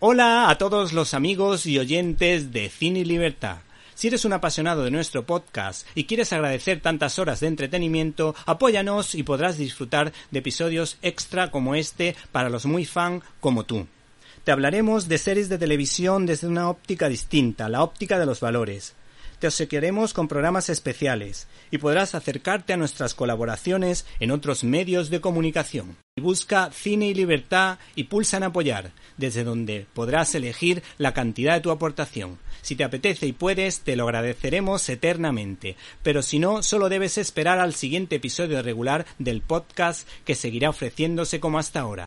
Hola a todos los amigos y oyentes de Cine y Libertad. Si eres un apasionado de nuestro podcast y quieres agradecer tantas horas de entretenimiento, apóyanos y podrás disfrutar de episodios extra como este para los muy fan como tú. Te hablaremos de series de televisión desde una óptica distinta, la óptica de los valores. Te obsequiaremos con programas especiales y podrás acercarte a nuestras colaboraciones en otros medios de comunicación busca Cine y Libertad y pulsa en apoyar, desde donde podrás elegir la cantidad de tu aportación. Si te apetece y puedes, te lo agradeceremos eternamente, pero si no, solo debes esperar al siguiente episodio regular del podcast que seguirá ofreciéndose como hasta ahora.